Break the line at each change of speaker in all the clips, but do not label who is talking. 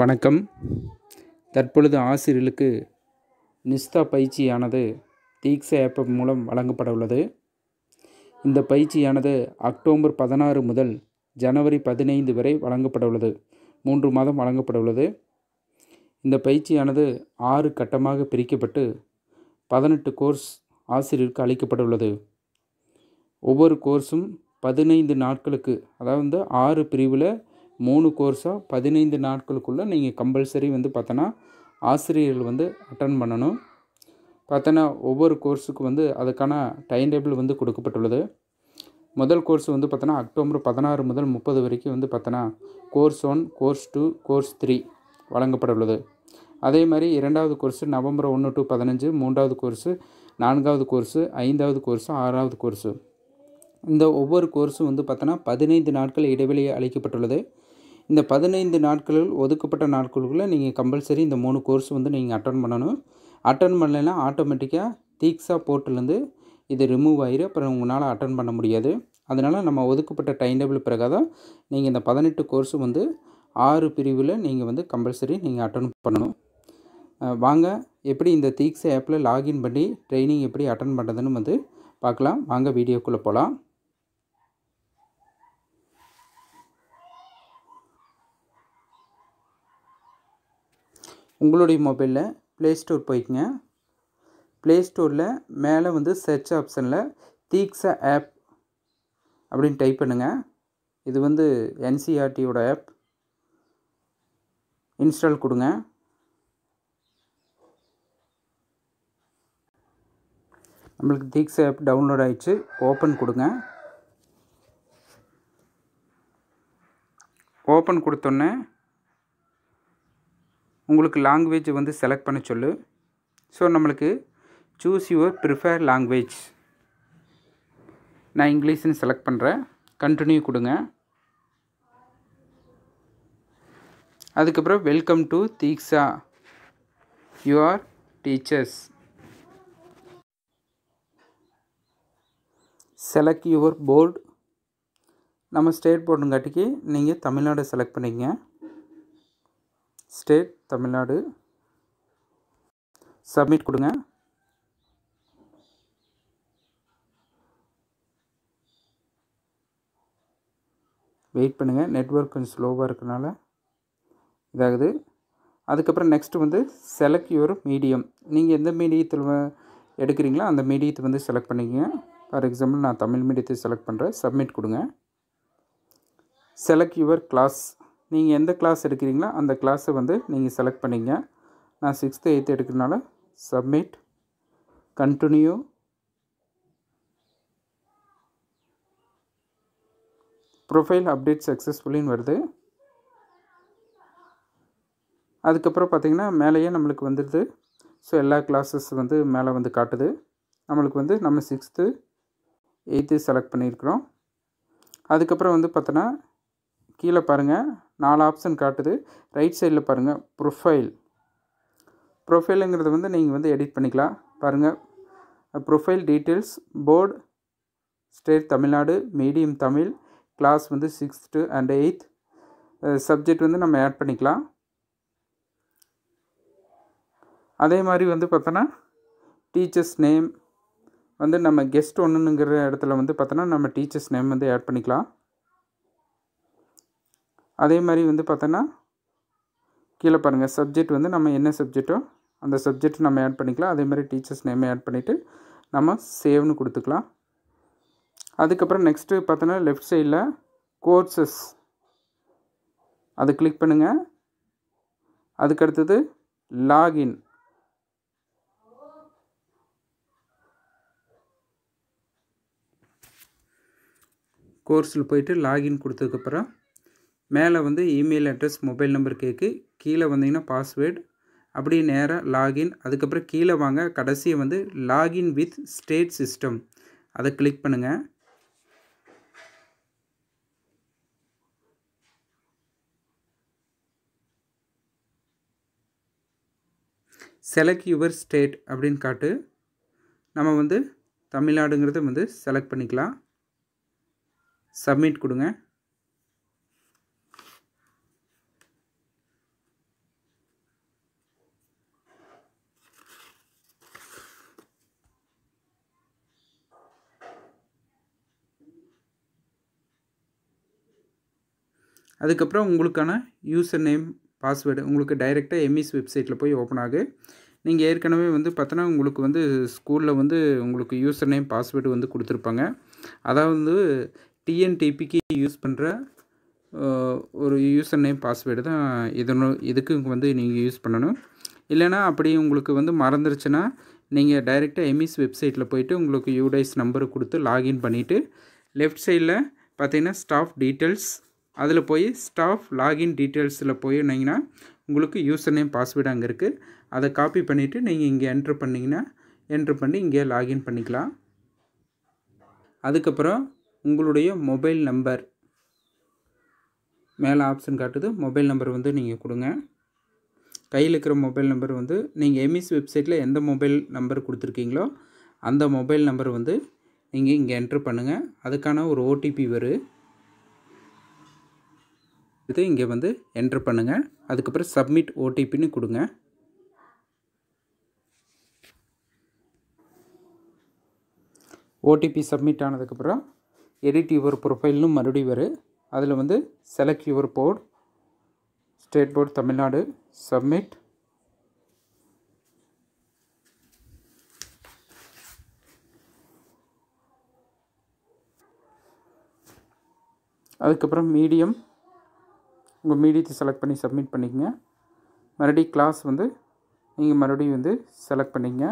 வணக்கம் தற்பொழுது ஆசிரியர்களுக்கு நிஸ்தா பயிற்சியானது தீக்ஷா ஆப் மூலம் வழங்கப்பட உள்ளது இந்த பயிற்சியானது அக்டோபர் பதினாறு முதல் ஜனவரி பதினைந்து வரை வழங்கப்பட உள்ளது மூன்று மாதம் வழங்கப்பட உள்ளது இந்த பயிற்சியானது ஆறு கட்டமாக பிரிக்கப்பட்டு பதினெட்டு கோர்ஸ் ஆசிரியருக்கு அளிக்கப்பட உள்ளது ஒவ்வொரு கோர்ஸும் பதினைந்து நாட்களுக்கு அதாவது ஆறு பிரிவில் மூணு கோர்ஸாக பதினைந்து நாட்களுக்குள்ளே நீங்கள் கம்பல்சரி வந்து பார்த்தோன்னா ஆசிரியர்கள் வந்து அட்டன் பண்ணணும் பார்த்தோன்னா ஒவ்வொரு கோர்ஸுக்கு வந்து அதுக்கான டைம் டேபிள் வந்து கொடுக்கப்பட்டுள்ளது முதல் கோர்ஸ் வந்து பார்த்தோன்னா அக்டோபர் பதினாறு முதல் முப்பது வரைக்கும் வந்து பார்த்தோன்னா course one course two course three வழங்கப்பட உள்ளது அதே மாதிரி இரண்டாவது கோர்ஸு நவம்பர் ஒன்று டு பதினஞ்சு மூன்றாவது கோர்ஸு நான்காவது கோர்ஸு ஐந்தாவது கோர்ஸு ஆறாவது கோர்ஸு இந்த ஒவ்வொரு கோர்ஸும் வந்து பார்த்தோன்னா பதினைந்து நாட்கள் இடைவெளி அளிக்கப்பட்டுள்ளது இந்த பதினைந்து நாட்களில் ஒதுக்கப்பட்ட நாட்களுக்குள்ளே நீங்கள் கம்பல்சரி இந்த மூணு கோர்ஸ் வந்து நீங்கள் அட்டன் பண்ணணும் அட்டன் பண்ணலைன்னா ஆட்டோமேட்டிக்காக தீக்ஸா போர்ட்டிலேருந்து இது ரிமூவ் ஆயிரும் அப்புறம் உங்களால் அட்டன் பண்ண முடியாது அதனால் நம்ம ஒதுக்கப்பட்ட டைம் டேபிள் பிறகாதான் நீங்கள் இந்த பதினெட்டு கோர்ஸும் வந்து ஆறு பிரிவில் நீங்கள் வந்து கம்பல்சரி நீங்கள் அட்டன் பண்ணணும் வாங்க எப்படி இந்த தீக்ஸா ஆப்பில் லாகின் பண்ணி ட்ரைனிங் எப்படி அட்டன் பண்ணுறதுன்னு வந்து பார்க்கலாம் வாங்க வீடியோக்குள்ளே போகலாம் உங்களுடைய மொபைலில் ப்ளே ஸ்டோர் போய்க்குங்க ப்ளே ஸ்டோரில் மேலே வந்து சர்ச் ஆப்ஷனில் தீக்ஸ ஆப் அப்படின்னு டைப் பண்ணுங்கள் இது வந்து என்சிஆர்டியோட ஆப் இன்ஸ்டால் கொடுங்க நம்மளுக்கு தீக்ஸ ஆப் டவுன்லோட் ஆகிடுச்சு ஓப்பன் கொடுங்க ஓப்பன் கொடுத்தோன்னே உங்களுக்கு லாங்குவேஜ் வந்து செலக்ட் பண்ண சொல்லு ஸோ நம்மளுக்கு சூஸ் யுவர் ப்ரிஃபேர் லாங்குவேஜ் நான் இங்கிலீஷ்னு செலக்ட் பண்ணுறேன் கண்டினியூ கொடுங்க அதுக்கப்புறம் welcome to Diksha your teachers select your board நம்ம ஸ்டேட் போர்டுங்காட்டிக்கு நீங்கள் தமிழ்நாடு செலக்ட் பண்ணிக்கங்க ஸ்டேட் தமிழ்நாடு சப்மிட் கொடுங்க வெயிட் பண்ணுங்கள் நெட்ஒர்க் கொஞ்சம் ஸ்லோவாக இருக்கிறனால இதாகுது அதுக்கப்புறம் நெக்ஸ்ட்டு வந்து செலக்ட் யுவர் மீடியம் நீங்கள் எந்த மீடியத்தில் எடுக்கிறீங்களோ அந்த மீடியத்தை வந்து செலக்ட் பண்ணிக்கங்க ஃபார் எக்ஸாம்பிள் நான் தமிழ் மீடியத்தை செலக்ட் பண்ணுறேன் சப்மிட் கொடுங்க செலக்ட் யுவர் கிளாஸ் நீங்கள் எந்த கிளாஸ் எடுக்கிறீங்களோ அந்த கிளாஸை வந்து நீங்கள் செலக்ட் பண்ணிங்க நான் சிக்ஸ்த்து எயித்து எடுக்கிறனால சப்மிட் கண்டினியூ ப்ரொஃபைல் அப்டேட் சக்ஸஸ்ஃபுல்லின்னு வருது அதுக்கப்புறம் பார்த்திங்கன்னா மேலேயே நம்மளுக்கு வந்துடுது ஸோ எல்லா கிளாஸஸ் வந்து மேலே வந்து காட்டுது நம்மளுக்கு வந்து நம்ம சிக்ஸ்த்து எயித்து செலக்ட் பண்ணியிருக்கிறோம் அதுக்கப்புறம் வந்து பார்த்தோன்னா கீழே பாருங்கள் நாலு ஆப்ஷன் காட்டுது ரைட் சைடில் பாருங்கள் ப்ரொஃபைல் ப்ரொஃபைலுங்கிறது வந்து நீங்கள் வந்து எடிட் பண்ணிக்கலாம் பாருங்கள் profile details board state Tamil Nadu medium Tamil class வந்து சிக்ஸ்த்து அண்ட் எயித் சப்ஜெக்ட் வந்து நம்ம ஆட் பண்ணிக்கலாம் அதே மாதிரி வந்து பார்த்தோன்னா டீச்சர்ஸ் நேம் வந்து நம்ம கெஸ்ட் ஒன்றுங்கிற இடத்துல வந்து பார்த்தோன்னா நம்ம டீச்சர்ஸ் நேம் வந்து ஆட் பண்ணிக்கலாம் அதே மாதிரி வந்து பார்த்தோன்னா கீழே பாருங்கள் சப்ஜெக்ட் வந்து நம்ம என்ன சப்ஜெக்டோ அந்த சப்ஜெக்ட் நம்ம ஆட் பண்ணிக்கலாம் அதே மாதிரி டீச்சர்ஸ் நேமே ஆட் பண்ணிவிட்டு நம்ம சேவ்னு கொடுத்துக்கலாம் அதுக்கப்புறம் நெக்ஸ்ட்டு பார்த்தோன்னா லெஃப்ட் சைடில் கோர்சஸ் அதை கிளிக் பண்ணுங்கள் அதுக்கடுத்தது லாகின் கோர்ஸில் போயிட்டு லாகின் கொடுத்ததுக்கப்புறம் மேலே வந்து இமெயில் அட்ரஸ் மொபைல் நம்பர் கேட்கு கீழே வந்தீங்கன்னா பாஸ்வேர்டு அப்படி நேராக லாகின் அதுக்கப்புறம் கீழே வாங்க கடைசியை வந்து லாகின் வித் ஸ்டேட் சிஸ்டம் அதை கிளிக் பண்ணுங்கள் செலக்ட் யுவர் ஸ்டேட் அப்படின்னு காட்டு நம்ம வந்து தமிழ்நாடுங்கிறத வந்து செலக்ட் பண்ணிக்கலாம் சப்மிட் கொடுங்க அதுக்கப்புறம் உங்களுக்கான யூசர் நேம் பாஸ்வேர்டு உங்களுக்கு டைரெக்டாக எம்இஸ் வெப்சைட்டில் போய் ஓப்பன் ஆகு நீங்கள் ஏற்கனவே வந்து பார்த்தோன்னா உங்களுக்கு வந்து ஸ்கூலில் வந்து உங்களுக்கு யூசர் நேம் பாஸ்வேர்டு வந்து கொடுத்துருப்பாங்க அதாவது டிஎன்டிபிக்கு யூஸ் பண்ணுற ஒரு யூசர் நேம் பாஸ்வேர்டு தான் இதனோ இதுக்கு வந்து நீங்கள் யூஸ் பண்ணணும் இல்லைனா அப்படி உங்களுக்கு வந்து மறந்துருச்சுன்னா நீங்கள் டைரெக்டாக எம்இஸ் வெப்சைட்டில் போயிட்டு உங்களுக்கு யூடைஸ் நம்பர் கொடுத்து லாகின் பண்ணிவிட்டு லெஃப்ட் சைடில் பார்த்தீங்கன்னா ஸ்டாஃப் டீட்டெயில்ஸ் அதில் போய் ஸ்டாஃப் லாகின் டீட்டெயில்ஸில் போயிருந்தீங்கன்னா உங்களுக்கு யூசர் நேம் பாஸ்வேர்டு அங்கே இருக்குது அதை காப்பி பண்ணிவிட்டு நீங்கள் இங்கே என்ட்ரு பண்ணிங்கன்னா என்ட்ரு பண்ணி இங்கே லாகின் பண்ணிக்கலாம் அதுக்கப்புறம் உங்களுடைய மொபைல் நம்பர் மேலே ஆப்ஷன் காட்டுது மொபைல் நம்பர் வந்து நீங்கள் கொடுங்க கையில் இருக்கிற மொபைல் நம்பர் வந்து நீங்கள் எம்இஸ் வெப்சைட்டில் எந்த மொபைல் நம்பர் கொடுத்துருக்கீங்களோ அந்த மொபைல் நம்பர் வந்து நீங்கள் இங்கே என்ட்ரு பண்ணுங்கள் அதுக்கான ஒரு ஓடிபி வரும் இருக்குது இங்கே வந்து என்ட்ரு பண்ணுங்கள் அதுக்கப்புறம் சப்மிட் ஓடிபின்னு கொடுங்க ஓடிபி சப்மிட் ஆனதுக்கப்புறம் எடிட் யுவர் ப்ரொஃபைல்னு மறுபடியும் வரும் அதில் வந்து select your board state board Tamil Nadu submit அதுக்கப்புறம் மீடியம் உங்கள் மீடியத்தை செலக்ட் பண்ணி சப்மிட் பண்ணிக்கங்க மறுபடியும் கிளாஸ் வந்து நீங்கள் மறுபடியும் வந்து செலக்ட் பண்ணிங்க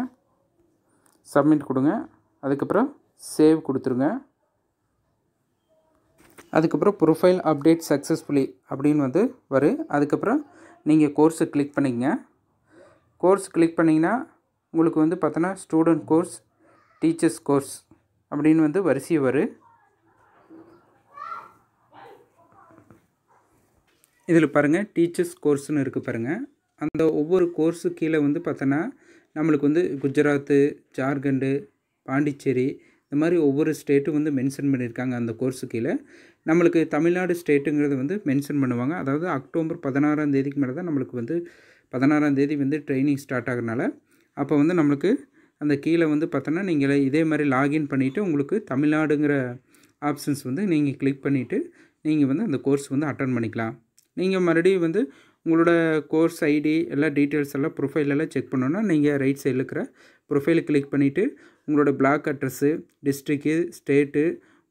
சப்மிட் கொடுங்க அதுக்கப்புறம் சேவ் கொடுத்துருங்க அதுக்கப்புறம் ப்ரொஃபைல் அப்டேட் சக்ஸஸ்ஃபுல்லி அப்படின்னு வந்து வரும் அதுக்கப்புறம் நீங்கள் கோர்ஸை கிளிக் பண்ணிங்க கோர்ஸ் கிளிக் பண்ணிங்கன்னா உங்களுக்கு வந்து பார்த்தோன்னா ஸ்டூடெண்ட் கோர்ஸ் டீச்சர்ஸ் கோர்ஸ் அப்படின்னு வந்து வரிசையை வரும் இதில் பாருங்கள் டீச்சர்ஸ் கோர்ஸ்னு இருக்குது பாருங்கள் அந்த ஒவ்வொரு கோர்ஸு கீழே வந்து பார்த்தோன்னா நம்மளுக்கு வந்து குஜராத்து ஜார்க்கண்டு பாண்டிச்சேரி இந்த மாதிரி ஒவ்வொரு ஸ்டேட்டும் வந்து மென்ஷன் பண்ணியிருக்காங்க அந்த கோர்ஸு கீழே நம்மளுக்கு தமிழ்நாடு ஸ்டேட்டுங்கிறத வந்து மென்ஷன் பண்ணுவாங்க அதாவது அக்டோபர் பதினாறாம் தேதிக்கு மேலே தான் நம்மளுக்கு வந்து பதினாறாம் தேதி வந்து ட்ரைனிங் ஸ்டார்ட் ஆகுறதுனால அப்போ வந்து நம்மளுக்கு அந்த கீழே வந்து பார்த்தோன்னா நீங்கள் இதே மாதிரி லாகின் பண்ணிவிட்டு உங்களுக்கு தமிழ்நாடுங்கிற ஆப்ஷன்ஸ் வந்து நீங்கள் கிளிக் பண்ணிவிட்டு நீங்கள் வந்து அந்த கோர்ஸ் வந்து அட்டன் பண்ணிக்கலாம் நீங்கள் மறுபடியும் வந்து உங்களோட கோர்ஸ் ஐடி எல்லா டீட்டெயில்ஸ் எல்லாம் ப்ரொஃபைலெல்லாம் செக் பண்ணோன்னா நீங்கள் ரைட் சைடில் இருக்கிற ப்ரொஃபைலை கிளிக் பண்ணிவிட்டு உங்களோட பிளாக் அட்ரஸ்ஸு டிஸ்ட்ரிக்கு ஸ்டேட்டு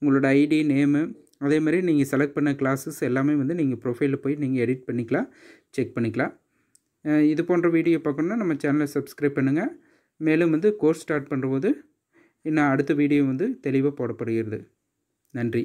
உங்களோட ஐடி நேமு அதே மாதிரி நீங்கள் செலக்ட் பண்ண கிளாஸஸ் எல்லாமே வந்து நீங்கள் ப்ரொஃபைலில் போய் நீங்கள் எடிட் பண்ணிக்கலாம் செக் பண்ணிக்கலாம் இது போன்ற வீடியோ பார்க்கணுன்னா நம்ம சேனலை சப்ஸ்கிரைப் பண்ணுங்கள் மேலும் வந்து கோர்ஸ் ஸ்டார்ட் பண்ணுறபோது இன்னும் அடுத்த வீடியோ வந்து தெளிவாக போடப்படுகிறது நன்றி